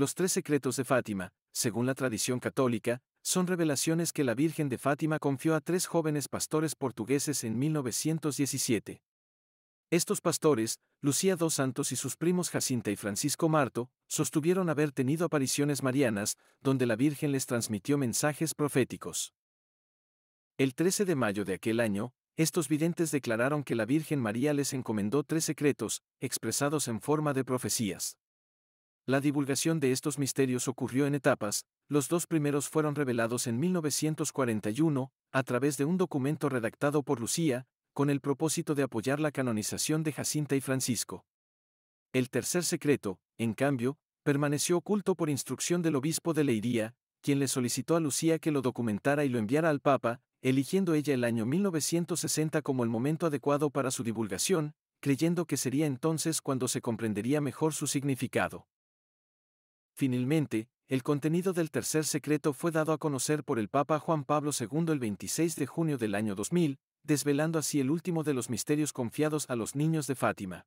Los tres secretos de Fátima, según la tradición católica, son revelaciones que la Virgen de Fátima confió a tres jóvenes pastores portugueses en 1917. Estos pastores, Lucía dos Santos y sus primos Jacinta y Francisco Marto, sostuvieron haber tenido apariciones marianas, donde la Virgen les transmitió mensajes proféticos. El 13 de mayo de aquel año, estos videntes declararon que la Virgen María les encomendó tres secretos, expresados en forma de profecías. La divulgación de estos misterios ocurrió en etapas, los dos primeros fueron revelados en 1941, a través de un documento redactado por Lucía, con el propósito de apoyar la canonización de Jacinta y Francisco. El tercer secreto, en cambio, permaneció oculto por instrucción del obispo de Leiría, quien le solicitó a Lucía que lo documentara y lo enviara al Papa, eligiendo ella el año 1960 como el momento adecuado para su divulgación, creyendo que sería entonces cuando se comprendería mejor su significado. Finalmente, el contenido del tercer secreto fue dado a conocer por el Papa Juan Pablo II el 26 de junio del año 2000, desvelando así el último de los misterios confiados a los niños de Fátima.